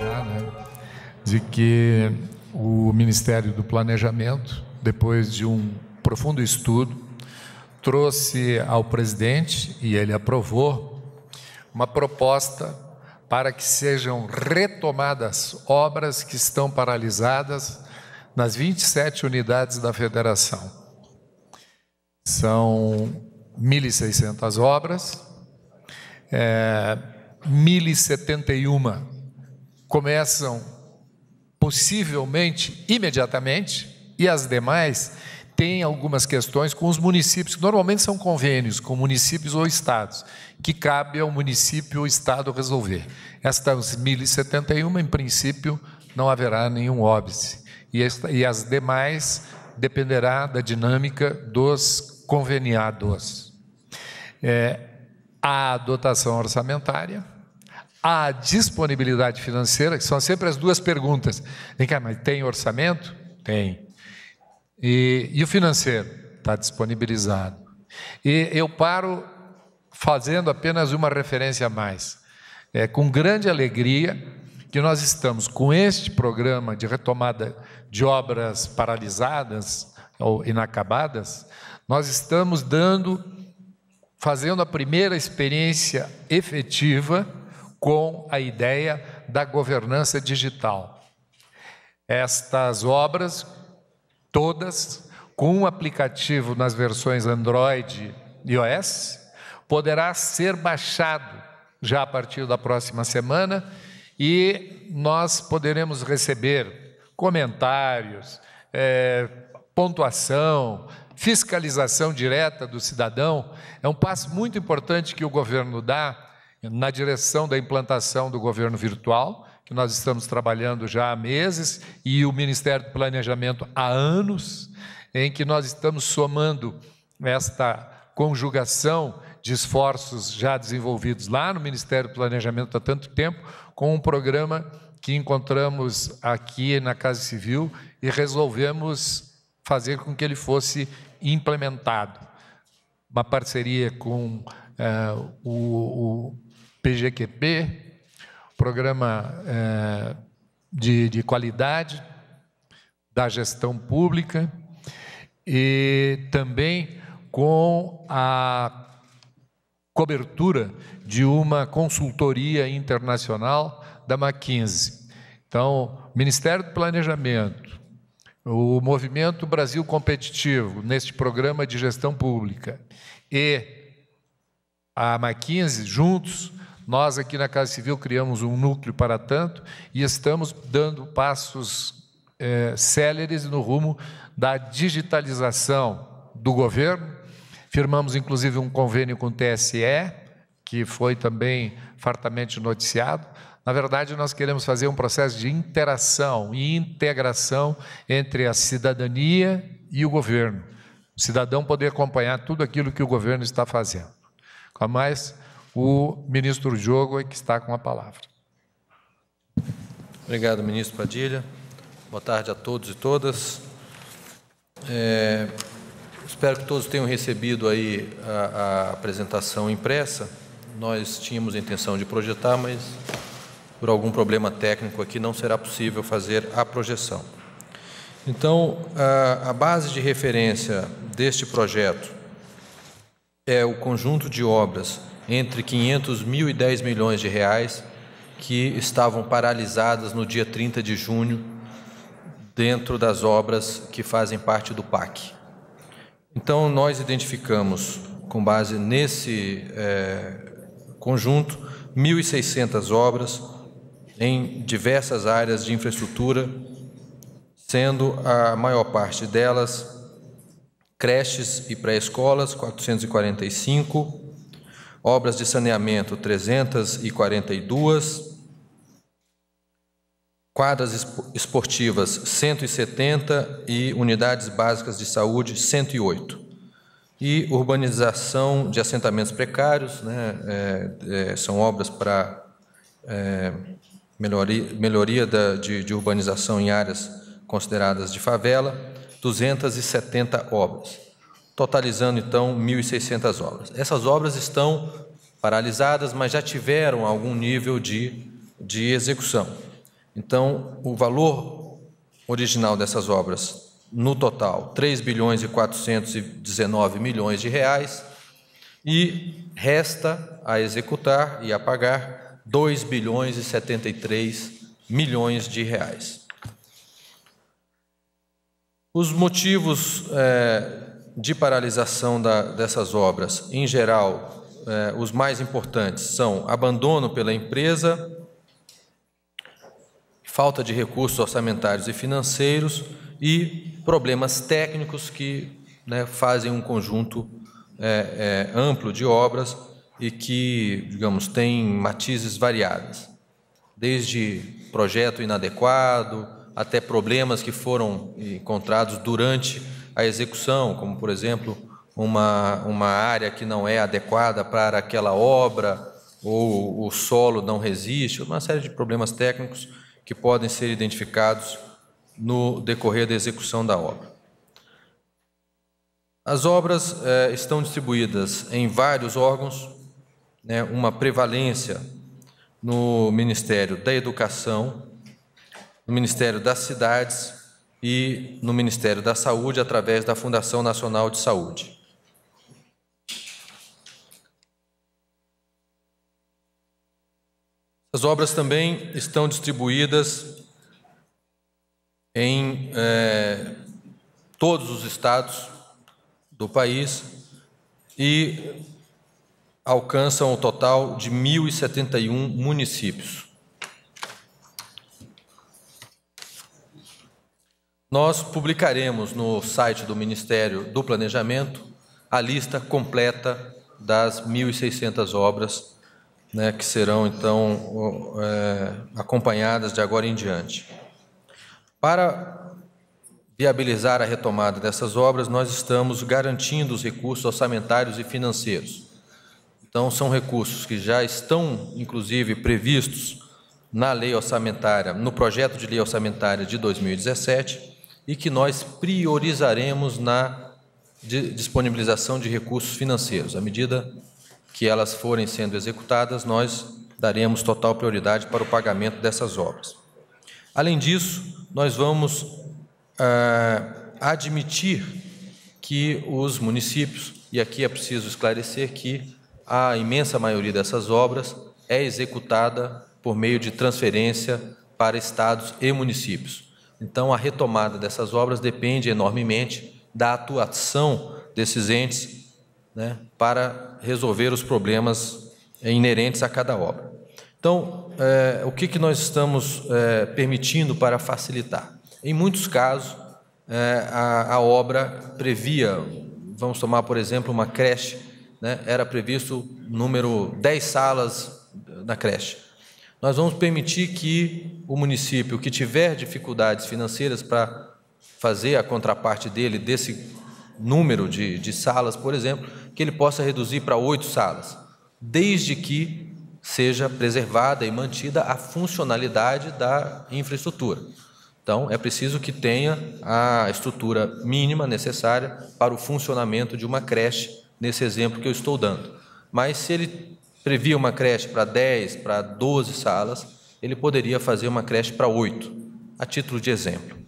Já, né? De que o Ministério do Planejamento, depois de um profundo estudo, trouxe ao presidente, e ele aprovou, uma proposta para que sejam retomadas obras que estão paralisadas nas 27 unidades da federação. São 1.600 obras é, 1071 começam possivelmente imediatamente e as demais têm algumas questões com os municípios, que normalmente são convênios com municípios ou estados, que cabe ao município ou estado resolver. Estas 1071, em princípio, não haverá nenhum óbice. E, esta, e as demais dependerá da dinâmica dos conveniados. É, a dotação orçamentária, a disponibilidade financeira, que são sempre as duas perguntas. Vem cá, mas tem orçamento? Tem. E, e o financeiro? Está disponibilizado. E eu paro fazendo apenas uma referência a mais. É com grande alegria que nós estamos com este programa de retomada de obras paralisadas ou inacabadas, nós estamos dando fazendo a primeira experiência efetiva com a ideia da governança digital. Estas obras, todas, com um aplicativo nas versões Android e iOS, poderá ser baixado já a partir da próxima semana e nós poderemos receber comentários, é, pontuação, fiscalização direta do cidadão, é um passo muito importante que o governo dá na direção da implantação do governo virtual, que nós estamos trabalhando já há meses, e o Ministério do Planejamento há anos, em que nós estamos somando esta conjugação de esforços já desenvolvidos lá no Ministério do Planejamento há tanto tempo, com um programa que encontramos aqui na Casa Civil e resolvemos fazer com que ele fosse implementado. Uma parceria com é, o, o, PGQP, Programa é, de, de Qualidade da Gestão Pública, e também com a cobertura de uma consultoria internacional da McKinsey. Então, Ministério do Planejamento, o Movimento Brasil Competitivo, neste programa de gestão pública, e a Ma15 juntos, nós aqui na Casa Civil criamos um núcleo para tanto e estamos dando passos é, céleres no rumo da digitalização do governo. Firmamos, inclusive, um convênio com o TSE, que foi também fartamente noticiado, na verdade, nós queremos fazer um processo de interação e integração entre a cidadania e o governo. O cidadão poder acompanhar tudo aquilo que o governo está fazendo. Com a mais, o ministro Diogo é que está com a palavra. Obrigado, ministro Padilha. Boa tarde a todos e todas. É, espero que todos tenham recebido aí a, a apresentação impressa. Nós tínhamos a intenção de projetar, mas por algum problema técnico aqui, não será possível fazer a projeção. Então, a, a base de referência deste projeto é o conjunto de obras entre 500 mil e 10 milhões de reais que estavam paralisadas no dia 30 de junho dentro das obras que fazem parte do PAC. Então, nós identificamos, com base nesse é, conjunto, 1.600 obras, em diversas áreas de infraestrutura, sendo a maior parte delas creches e pré-escolas, 445, obras de saneamento, 342, quadras esportivas, 170 e unidades básicas de saúde, 108. E urbanização de assentamentos precários, né, é, é, são obras para é, melhoria, melhoria da, de, de urbanização em áreas consideradas de favela, 270 obras, totalizando então 1.600 obras. Essas obras estão paralisadas, mas já tiveram algum nível de, de execução. Então, o valor original dessas obras, no total, 3 bilhões e 419 milhões de reais, e resta a executar e a pagar 2 bilhões e 73 milhões de reais. Os motivos é, de paralisação da, dessas obras, em geral, é, os mais importantes são abandono pela empresa, falta de recursos orçamentários e financeiros e problemas técnicos que né, fazem um conjunto é, é amplo de obras e que, digamos, tem matizes variadas, desde projeto inadequado até problemas que foram encontrados durante a execução, como, por exemplo, uma, uma área que não é adequada para aquela obra, ou o solo não resiste, uma série de problemas técnicos que podem ser identificados no decorrer da execução da obra. As obras eh, estão distribuídas em vários órgãos né, uma prevalência no Ministério da Educação, no Ministério das Cidades e no Ministério da Saúde, através da Fundação Nacional de Saúde. As obras também estão distribuídas em é, todos os estados do país e alcançam o total de 1.071 municípios. Nós publicaremos no site do Ministério do Planejamento a lista completa das 1.600 obras né, que serão então é, acompanhadas de agora em diante. Para viabilizar a retomada dessas obras, nós estamos garantindo os recursos orçamentários e financeiros. Então, são recursos que já estão, inclusive, previstos na lei orçamentária, no projeto de lei orçamentária de 2017 e que nós priorizaremos na disponibilização de recursos financeiros. À medida que elas forem sendo executadas, nós daremos total prioridade para o pagamento dessas obras. Além disso, nós vamos ah, admitir que os municípios, e aqui é preciso esclarecer que a imensa maioria dessas obras é executada por meio de transferência para estados e municípios. Então, a retomada dessas obras depende enormemente da atuação desses entes né, para resolver os problemas inerentes a cada obra. Então, é, o que, que nós estamos é, permitindo para facilitar? Em muitos casos, é, a, a obra previa, vamos tomar, por exemplo, uma creche né, era previsto número 10 salas na creche. Nós vamos permitir que o município que tiver dificuldades financeiras para fazer a contraparte dele desse número de, de salas, por exemplo, que ele possa reduzir para oito salas, desde que seja preservada e mantida a funcionalidade da infraestrutura. Então, é preciso que tenha a estrutura mínima necessária para o funcionamento de uma creche nesse exemplo que eu estou dando. Mas se ele previa uma creche para 10, para 12 salas, ele poderia fazer uma creche para 8, a título de exemplo.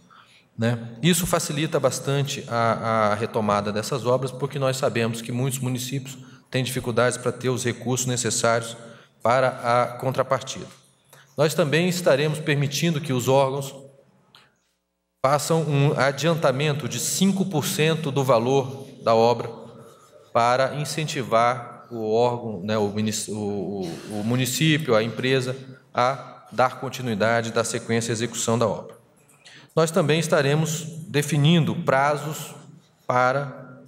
Né? Isso facilita bastante a, a retomada dessas obras, porque nós sabemos que muitos municípios têm dificuldades para ter os recursos necessários para a contrapartida. Nós também estaremos permitindo que os órgãos façam um adiantamento de 5% do valor da obra para incentivar o órgão, né, o, o, o município, a empresa, a dar continuidade, dar sequência à execução da obra. Nós também estaremos definindo prazos para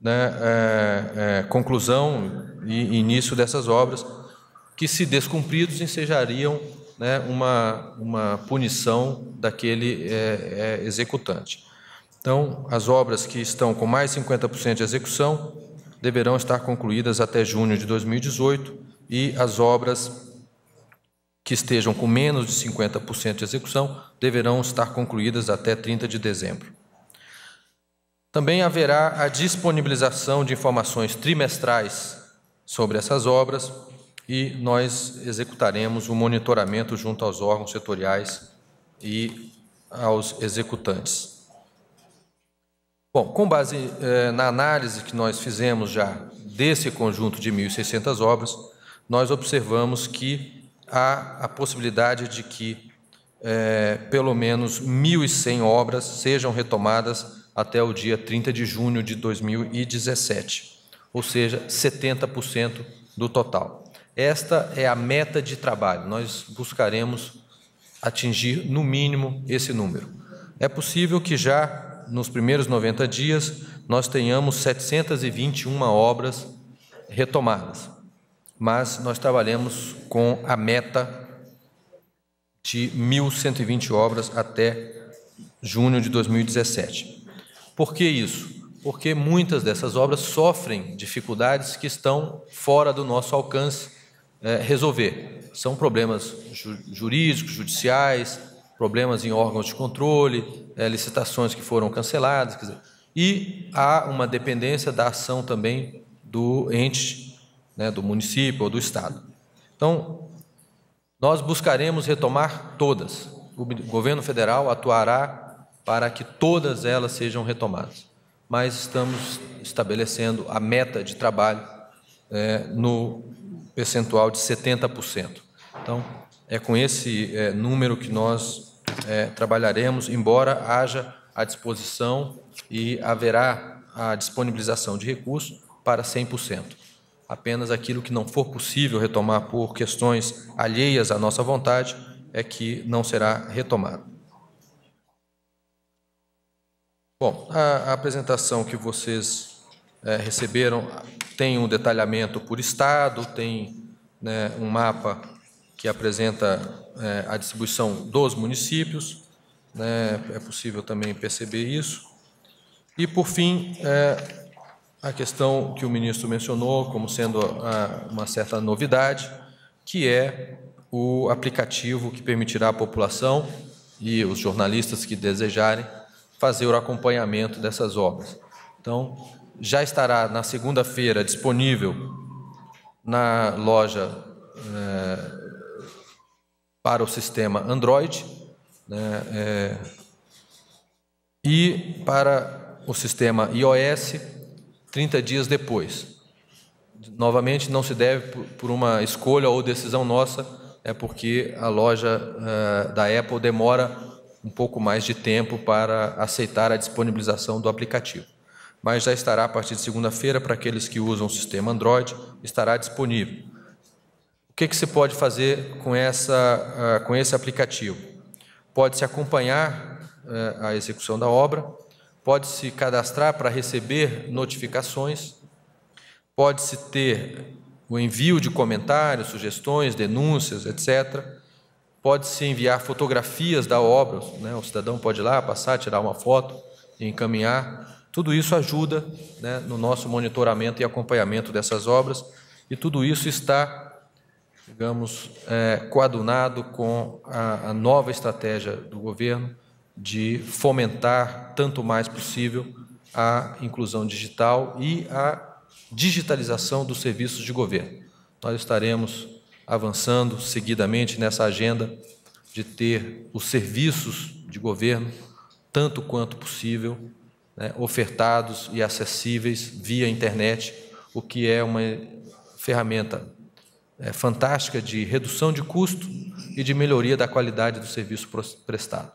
né, é, é, conclusão e início dessas obras, que, se descumpridos, ensejariam né, uma, uma punição daquele é, é executante. Então, as obras que estão com mais 50% de execução deverão estar concluídas até junho de 2018 e as obras que estejam com menos de 50% de execução deverão estar concluídas até 30 de dezembro. Também haverá a disponibilização de informações trimestrais sobre essas obras e nós executaremos o um monitoramento junto aos órgãos setoriais e aos executantes. Bom, com base eh, na análise que nós fizemos já desse conjunto de 1.600 obras, nós observamos que há a possibilidade de que eh, pelo menos 1.100 obras sejam retomadas até o dia 30 de junho de 2017, ou seja, 70% do total. Esta é a meta de trabalho, nós buscaremos atingir no mínimo esse número. É possível que já nos primeiros 90 dias, nós tenhamos 721 obras retomadas. Mas nós trabalhamos com a meta de 1.120 obras até junho de 2017. Por que isso? Porque muitas dessas obras sofrem dificuldades que estão fora do nosso alcance é, resolver. São problemas ju jurídicos, judiciais, problemas em órgãos de controle, é, licitações que foram canceladas, dizer, e há uma dependência da ação também do ente, né, do município ou do estado. Então, nós buscaremos retomar todas. O governo federal atuará para que todas elas sejam retomadas, mas estamos estabelecendo a meta de trabalho é, no percentual de 70%. Então, é com esse é, número que nós é, trabalharemos, embora haja a disposição e haverá a disponibilização de recursos para 100%. Apenas aquilo que não for possível retomar por questões alheias à nossa vontade é que não será retomado. Bom, a, a apresentação que vocês é, receberam tem um detalhamento por estado, tem né, um mapa que apresenta é, a distribuição dos municípios, né, é possível também perceber isso. E, por fim, é, a questão que o ministro mencionou como sendo a, uma certa novidade, que é o aplicativo que permitirá à população e os jornalistas que desejarem fazer o acompanhamento dessas obras. Então, já estará na segunda-feira disponível na loja eh, para o sistema Android né, é, e para o sistema iOS 30 dias depois. Novamente, não se deve por uma escolha ou decisão nossa, é porque a loja é, da Apple demora um pouco mais de tempo para aceitar a disponibilização do aplicativo. Mas já estará a partir de segunda-feira para aqueles que usam o sistema Android, estará disponível que, que se pode fazer com, essa, ah, com esse aplicativo? Pode-se acompanhar eh, a execução da obra, pode-se cadastrar para receber notificações, pode-se ter o envio de comentários, sugestões, denúncias, etc. Pode-se enviar fotografias da obra, né? o cidadão pode ir lá passar, tirar uma foto e encaminhar. Tudo isso ajuda né, no nosso monitoramento e acompanhamento dessas obras, e tudo isso está digamos, é, coadunado com a, a nova estratégia do governo de fomentar tanto mais possível a inclusão digital e a digitalização dos serviços de governo. Nós estaremos avançando seguidamente nessa agenda de ter os serviços de governo, tanto quanto possível, né, ofertados e acessíveis via internet, o que é uma ferramenta é, fantástica de redução de custo e de melhoria da qualidade do serviço prestado.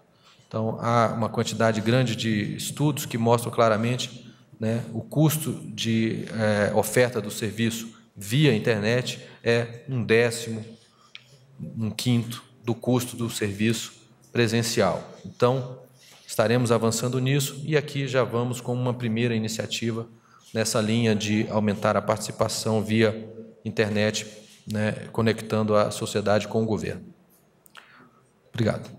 Então, há uma quantidade grande de estudos que mostram claramente né, o custo de é, oferta do serviço via internet é um décimo, um quinto do custo do serviço presencial. Então, estaremos avançando nisso e aqui já vamos com uma primeira iniciativa nessa linha de aumentar a participação via internet né, conectando a sociedade com o governo. Obrigado.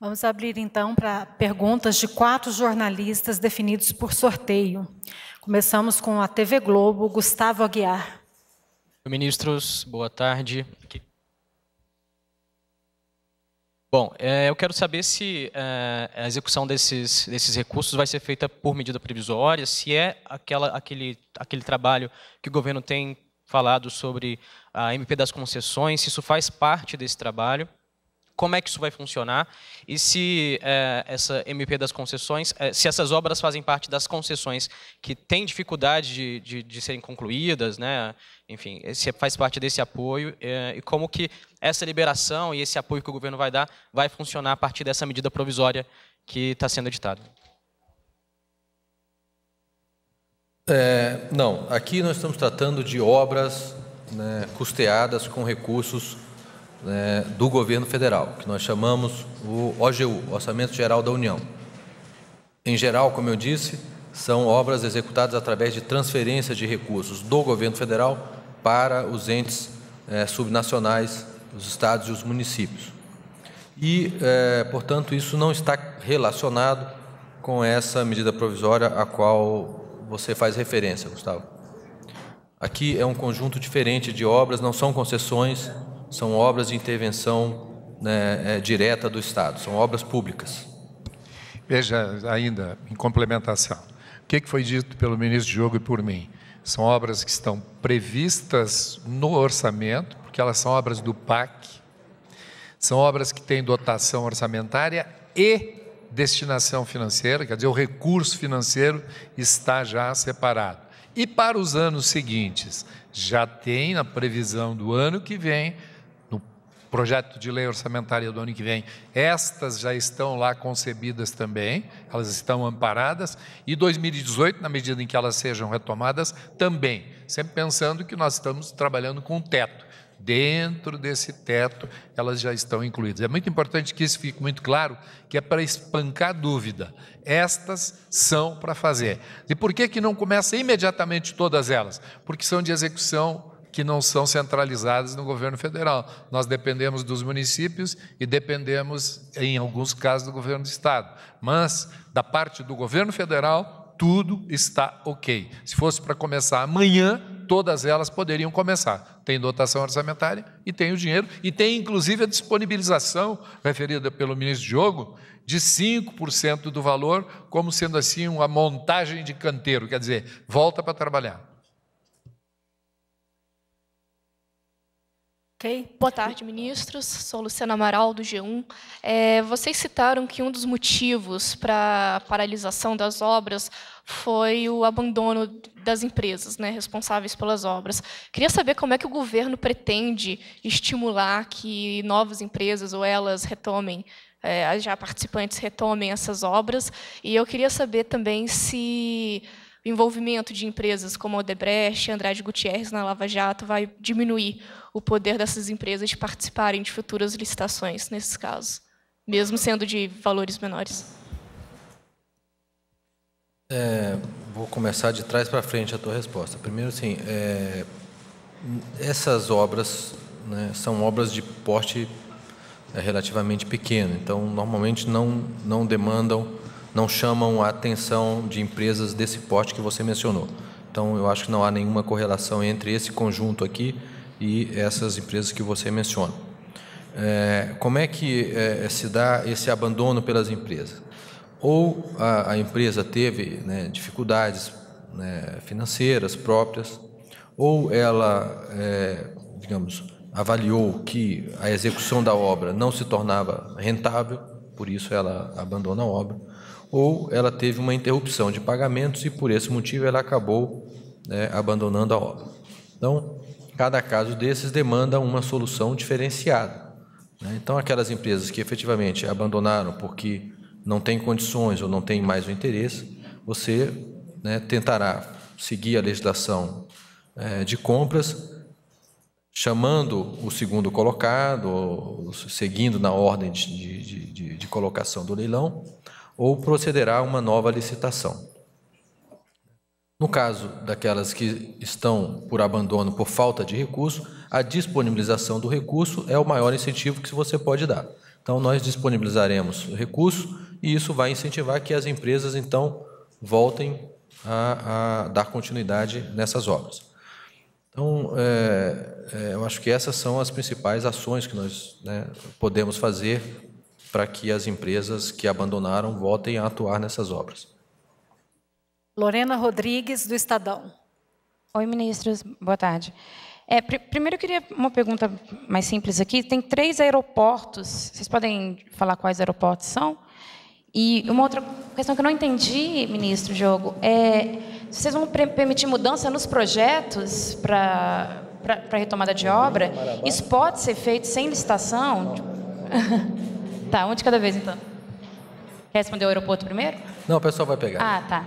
Vamos abrir então para perguntas de quatro jornalistas definidos por sorteio. Começamos com a TV Globo, Gustavo Aguiar. Ministros, boa tarde. Bom, é, eu quero saber se é, a execução desses, desses recursos vai ser feita por medida provisória, se é aquela, aquele, aquele trabalho que o governo tem falado sobre a MP das concessões, se isso faz parte desse trabalho, como é que isso vai funcionar e se é, essa MP das concessões, é, se essas obras fazem parte das concessões que têm dificuldade de, de, de serem concluídas, né? enfim, se faz parte desse apoio é, e como que essa liberação e esse apoio que o governo vai dar vai funcionar a partir dessa medida provisória que está sendo editada. É, não, aqui nós estamos tratando de obras né, custeadas com recursos né, do governo federal, que nós chamamos o OGU, Orçamento Geral da União. Em geral, como eu disse, são obras executadas através de transferência de recursos do governo federal para os entes é, subnacionais, os estados e os municípios. E, é, portanto, isso não está relacionado com essa medida provisória a qual você faz referência, Gustavo. Aqui é um conjunto diferente de obras, não são concessões, são obras de intervenção né, é, direta do Estado, são obras públicas. Veja, ainda em complementação, o que foi dito pelo ministro Diogo e por mim? São obras que estão previstas no orçamento, porque elas são obras do PAC, são obras que têm dotação orçamentária e destinação financeira, quer dizer, o recurso financeiro está já separado. E para os anos seguintes, já tem na previsão do ano que vem, no projeto de lei orçamentária do ano que vem, estas já estão lá concebidas também, elas estão amparadas, e 2018, na medida em que elas sejam retomadas, também. Sempre pensando que nós estamos trabalhando com teto. Dentro desse teto, elas já estão incluídas. É muito importante que isso fique muito claro, que é para espancar dúvida. Estas são para fazer. E por que, que não começa imediatamente todas elas? Porque são de execução que não são centralizadas no governo federal. Nós dependemos dos municípios e dependemos, em alguns casos, do governo do Estado. Mas, da parte do governo federal, tudo está ok. Se fosse para começar amanhã, todas elas poderiam começar. Tem dotação orçamentária e tem o dinheiro, e tem inclusive a disponibilização, referida pelo ministro Diogo, de 5% do valor, como sendo assim uma montagem de canteiro, quer dizer, volta para trabalhar. Ok. Boa tarde, ministros. Sou Luciana Amaral, do G1. É, vocês citaram que um dos motivos para a paralisação das obras foi o abandono das empresas né, responsáveis pelas obras. Queria saber como é que o governo pretende estimular que novas empresas ou elas retomem é, já participantes retomem essas obras. E eu queria saber também se o envolvimento de empresas como Odebrecht, Andrade Gutierrez na Lava Jato vai diminuir o poder dessas empresas de participarem de futuras licitações nesses casos, mesmo sendo de valores menores. É, vou começar de trás para frente a tua resposta. Primeiro, sim, é, essas obras né, são obras de porte é, relativamente pequeno, então normalmente não não demandam não chamam a atenção de empresas desse porte que você mencionou. Então, eu acho que não há nenhuma correlação entre esse conjunto aqui e essas empresas que você menciona. É, como é que é, é, se dá esse abandono pelas empresas? Ou a, a empresa teve né, dificuldades né, financeiras próprias, ou ela, é, digamos, avaliou que a execução da obra não se tornava rentável, por isso ela abandona a obra, ou ela teve uma interrupção de pagamentos e por esse motivo ela acabou né, abandonando a obra. Então, cada caso desses demanda uma solução diferenciada. Né? Então, aquelas empresas que efetivamente abandonaram porque não têm condições ou não têm mais o interesse, você né, tentará seguir a legislação é, de compras, chamando o segundo colocado, seguindo na ordem de, de, de, de colocação do leilão, ou procederá a uma nova licitação. No caso daquelas que estão por abandono por falta de recurso, a disponibilização do recurso é o maior incentivo que você pode dar. Então, nós disponibilizaremos o recurso e isso vai incentivar que as empresas, então, voltem a, a dar continuidade nessas obras. Então, é, é, eu acho que essas são as principais ações que nós né, podemos fazer para que as empresas que abandonaram voltem a atuar nessas obras. Lorena Rodrigues, do Estadão. Oi, ministros, boa tarde. É, pr primeiro, eu queria uma pergunta mais simples aqui. Tem três aeroportos, vocês podem falar quais aeroportos são? E uma outra questão que eu não entendi, ministro Diogo, é vocês vão permitir mudança nos projetos para retomada de obra? Isso pode ser feito sem licitação? Não. Tá, um de cada vez então. Quer responder o aeroporto primeiro? Não, o pessoal vai pegar. Ah, tá.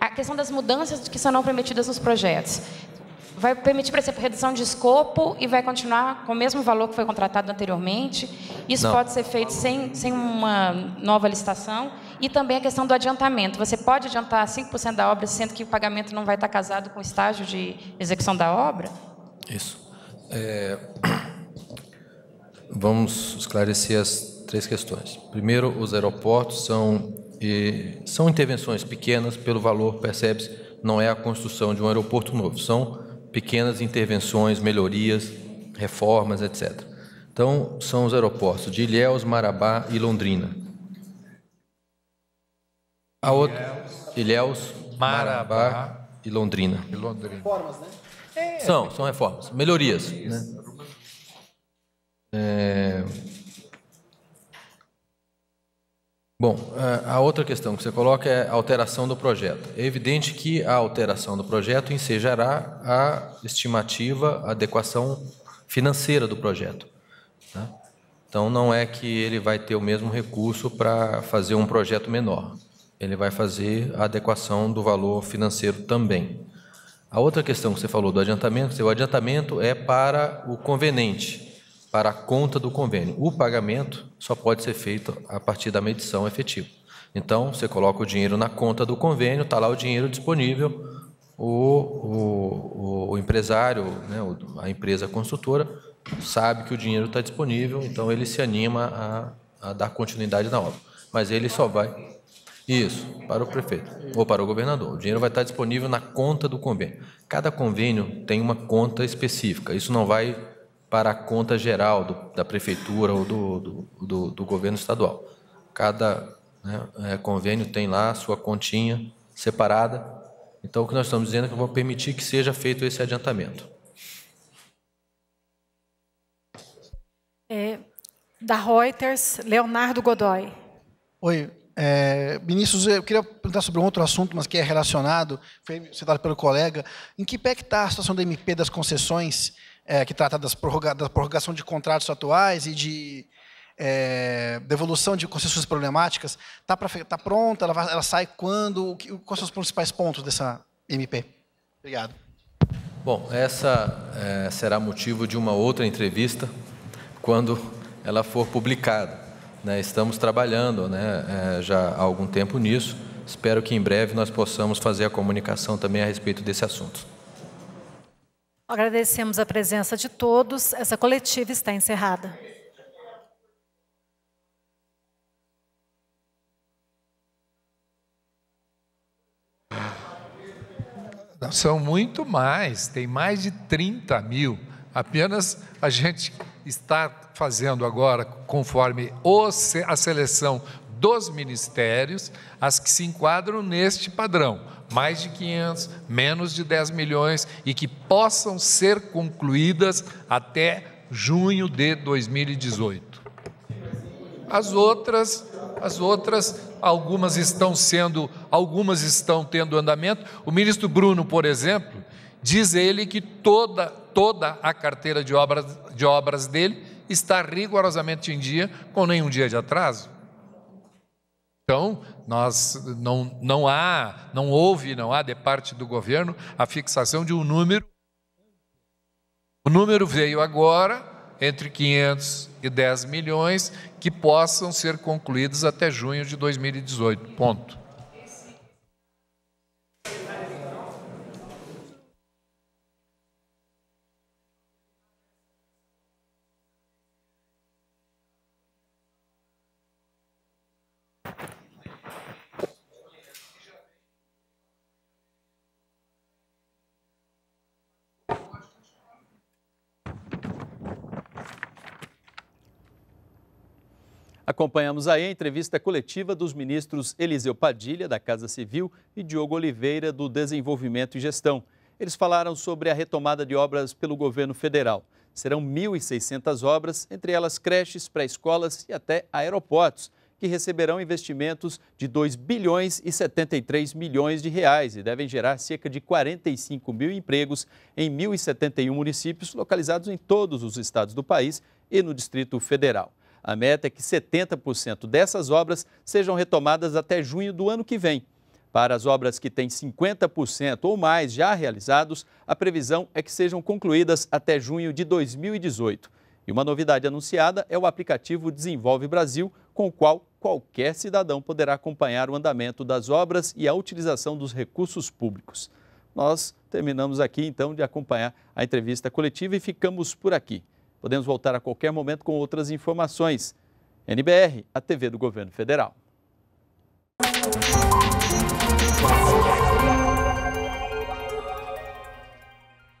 A questão das mudanças que são não permitidas nos projetos. Vai permitir, por exemplo, redução de escopo e vai continuar com o mesmo valor que foi contratado anteriormente. Isso Não. pode ser feito sem, sem uma nova licitação e também a questão do adiantamento. Você pode adiantar 5% da obra, sendo que o pagamento não vai estar casado com o estágio de execução da obra? Isso. É... Vamos esclarecer as três questões. Primeiro, os aeroportos são, e, são intervenções pequenas pelo valor, percebe-se, não é a construção de um aeroporto novo, são pequenas intervenções, melhorias, reformas, etc. Então, são os aeroportos de Ilhéus, Marabá e Londrina. A outra, Ilhéus, Marabá, Marabá e, Londrina. e Londrina. Reformas, né? são, são reformas, melhorias. Né? É, Bom, a outra questão que você coloca é a alteração do projeto. É evidente que a alteração do projeto ensejará a estimativa, a adequação financeira do projeto. Né? Então, não é que ele vai ter o mesmo recurso para fazer um projeto menor. Ele vai fazer a adequação do valor financeiro também. A outra questão que você falou do adiantamento, o adiantamento é para o conveniente para a conta do convênio. O pagamento só pode ser feito a partir da medição efetiva. Então, você coloca o dinheiro na conta do convênio, está lá o dinheiro disponível, o, o, o empresário, né, a empresa consultora, sabe que o dinheiro está disponível, então ele se anima a, a, dar continuidade na obra. Mas ele só vai. Isso, para o prefeito ou para o governador. O dinheiro vai estar tá disponível na conta do convênio. Cada convênio tem uma conta específica. Isso não vai para a conta geral do, da prefeitura ou do, do, do, do governo estadual. Cada né, é, convênio tem lá a sua continha separada. Então, o que nós estamos dizendo é que eu vou permitir que seja feito esse adiantamento. É, da Reuters, Leonardo Godoy. Oi, é, eu queria perguntar sobre um outro assunto, mas que é relacionado, foi citado pelo colega. Em que pé é está a situação da MP das concessões? é, que trata das prorroga, da prorrogação de contratos atuais e de é, devolução de concessões problemáticas, está tá pronta? Ela, vai, ela, sai quando? Que, quais são os principais pontos dessa MP? Obrigado. Bom, essa é, será motivo de uma outra entrevista quando ela for publicada. Né? Estamos trabalhando né, é, já há algum tempo nisso. Espero que em breve nós possamos fazer a comunicação também a respeito desse assunto. Agradecemos a presença de todos. Essa coletiva está encerrada. são muito mais, tem mais de 30 mil. Apenas a gente está fazendo agora, conforme a seleção dos ministérios as que se enquadram neste padrão, mais de 500, menos de 10 milhões e que possam ser concluídas até junho de 2018. As outras, as outras algumas estão sendo, algumas estão tendo andamento. O ministro Bruno, por exemplo, diz ele que toda toda a carteira de obras de obras dele está rigorosamente em dia, com nenhum dia de atraso. Então, nós não, não há, não houve, não há de parte do governo a fixação de um número. O número veio agora entre 500 e 10 milhões que possam ser concluídos até junho de 2018. Ponto. Acompanhamos aí a entrevista coletiva dos ministros Eliseu Padilha, da Casa Civil, e Diogo Oliveira, do Desenvolvimento e Gestão. Eles falaram sobre a retomada de obras pelo governo federal. Serão 1.600 obras, entre elas creches, pré-escolas e até aeroportos, que receberão investimentos de 2 bilhões e 73 milhões de reais e devem gerar cerca de 45 mil empregos em 1.071 municípios localizados em todos os estados do país e no Distrito Federal. A meta é que 70% dessas obras sejam retomadas até junho do ano que vem. Para as obras que têm 50% ou mais já realizados, a previsão é que sejam concluídas até junho de 2018. E uma novidade anunciada é o aplicativo Desenvolve Brasil, com o qual qualquer cidadão poderá acompanhar o andamento das obras e a utilização dos recursos públicos. Nós terminamos aqui então de acompanhar a entrevista coletiva e ficamos por aqui. Podemos voltar a qualquer momento com outras informações. NBR, a TV do Governo Federal.